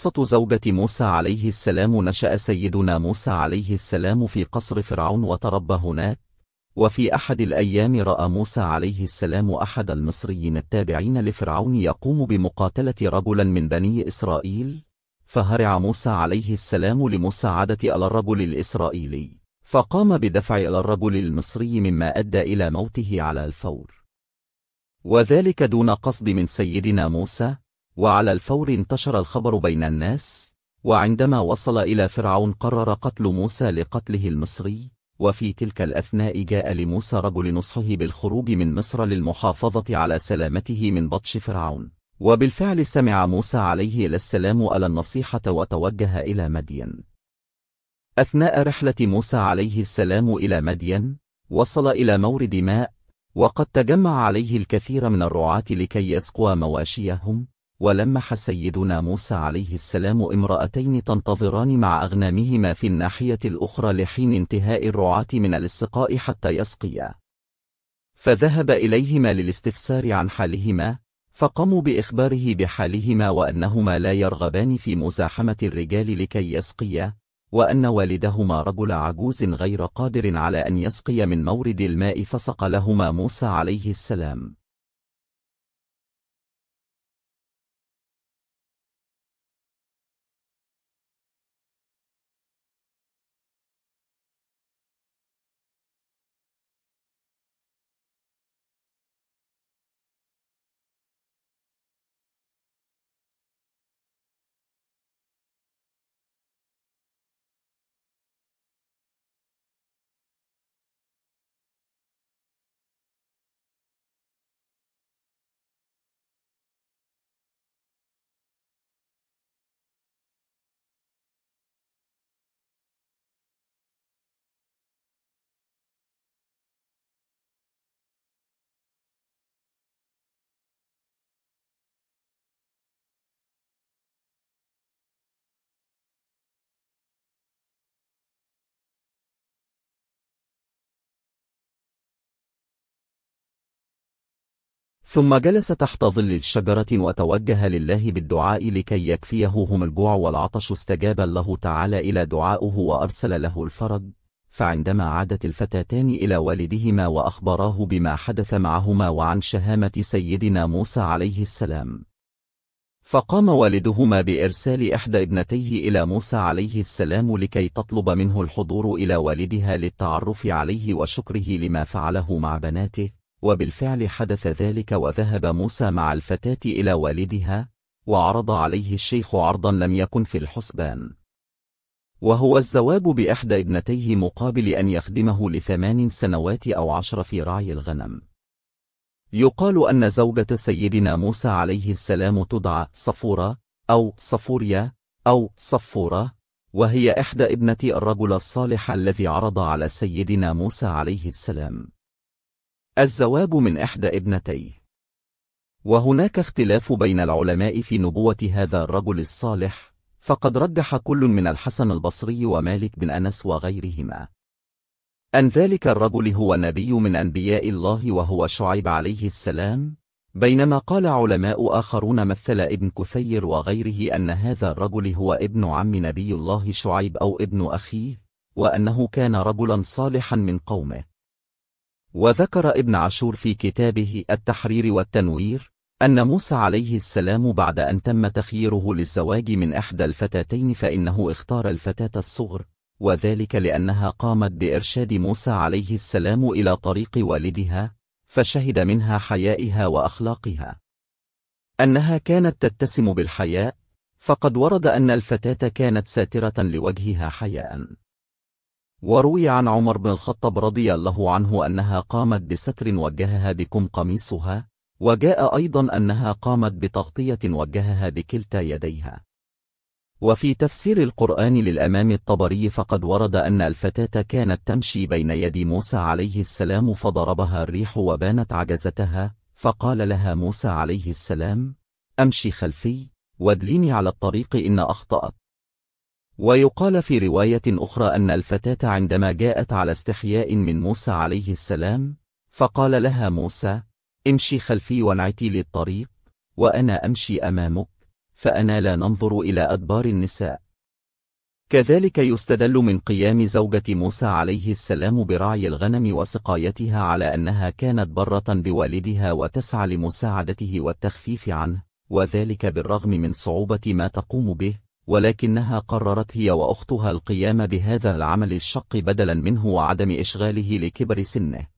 قصة زوجة موسى عليه السلام نشأ سيدنا موسى عليه السلام في قصر فرعون وتربى هناك وفي أحد الأيام رأى موسى عليه السلام أحد المصريين التابعين لفرعون يقوم بمقاتلة رجلا من بني إسرائيل فهرع موسى عليه السلام لمساعدة الرجل الإسرائيلي فقام بدفع الرجل المصري مما أدى إلى موته على الفور وذلك دون قصد من سيدنا موسى وعلى الفور انتشر الخبر بين الناس وعندما وصل إلى فرعون قرر قتل موسى لقتله المصري وفي تلك الأثناء جاء لموسى رجل نصحه بالخروج من مصر للمحافظة على سلامته من بطش فرعون وبالفعل سمع موسى عليه السلام على النصيحة وتوجه إلى مدين أثناء رحلة موسى عليه السلام إلى مدين وصل إلى مورد ماء وقد تجمع عليه الكثير من الرعاة لكي يسقوا مواشيهم ولمح سيدنا موسى عليه السلام امرأتين تنتظران مع أغنامهما في الناحية الأخرى لحين انتهاء الرعاة من الاستقاء حتى يسقيا فذهب إليهما للاستفسار عن حالهما فقاموا بإخباره بحالهما وأنهما لا يرغبان في مزاحمة الرجال لكي يسقيا وأن والدهما رجل عجوز غير قادر على أن يسقي من مورد الماء فسق لهما موسى عليه السلام ثم جلس تحت ظل الشجرة وتوجه لله بالدعاء لكي يكفيههم الجوع والعطش استجاب الله تعالى إلى دعائه وأرسل له الفرج فعندما عادت الفتاتان إلى والدهما وأخبراه بما حدث معهما وعن شهامة سيدنا موسى عليه السلام فقام والدهما بإرسال إحدى ابنتيه إلى موسى عليه السلام لكي تطلب منه الحضور إلى والدها للتعرف عليه وشكره لما فعله مع بناته وبالفعل حدث ذلك وذهب موسى مع الفتاة إلى والدها وعرض عليه الشيخ عرضا لم يكن في الحسبان وهو الزواب بإحدى ابنتيه مقابل أن يخدمه لثمان سنوات أو عشر في رعي الغنم يقال أن زوجة سيدنا موسى عليه السلام تدعى صفورة أو صفوريا أو صفورة وهي إحدى ابنة الرجل الصالح الذي عرض على سيدنا موسى عليه السلام الزواج من إحدى ابنتيه وهناك اختلاف بين العلماء في نبوة هذا الرجل الصالح فقد رجح كل من الحسن البصري ومالك بن أنس وغيرهما أن ذلك الرجل هو نبي من أنبياء الله وهو شعيب عليه السلام بينما قال علماء آخرون مثل ابن كثير وغيره أن هذا الرجل هو ابن عم نبي الله شعيب أو ابن أخيه وأنه كان رجلا صالحا من قومه وذكر ابن عاشور في كتابه التحرير والتنوير أن موسى عليه السلام بعد أن تم تخييره للزواج من إحدى الفتاتين فإنه اختار الفتاة الصغر وذلك لأنها قامت بإرشاد موسى عليه السلام إلى طريق والدها فشهد منها حيائها وأخلاقها أنها كانت تتسم بالحياء فقد ورد أن الفتاة كانت ساترة لوجهها حياءً وروي عن عمر بن الخطاب رضي الله عنه أنها قامت بستر وجهها بكم قميصها وجاء أيضا أنها قامت بتغطية وجهها بكلتا يديها وفي تفسير القرآن للأمام الطبري فقد ورد أن الفتاة كانت تمشي بين يدي موسى عليه السلام فضربها الريح وبانت عجزتها فقال لها موسى عليه السلام أمشي خلفي وادليني على الطريق إن أخطأت ويقال في رواية أخرى أن الفتاة عندما جاءت على استحياء من موسى عليه السلام فقال لها موسى امشي خلفي وانعتي للطريق وأنا أمشي أمامك فأنا لا ننظر إلى أدبار النساء كذلك يستدل من قيام زوجة موسى عليه السلام برعي الغنم وسقايتها على أنها كانت برة بوالدها وتسعى لمساعدته والتخفيف عنه وذلك بالرغم من صعوبة ما تقوم به ولكنها قررت هي وأختها القيام بهذا العمل الشق بدلا منه وعدم إشغاله لكبر سنه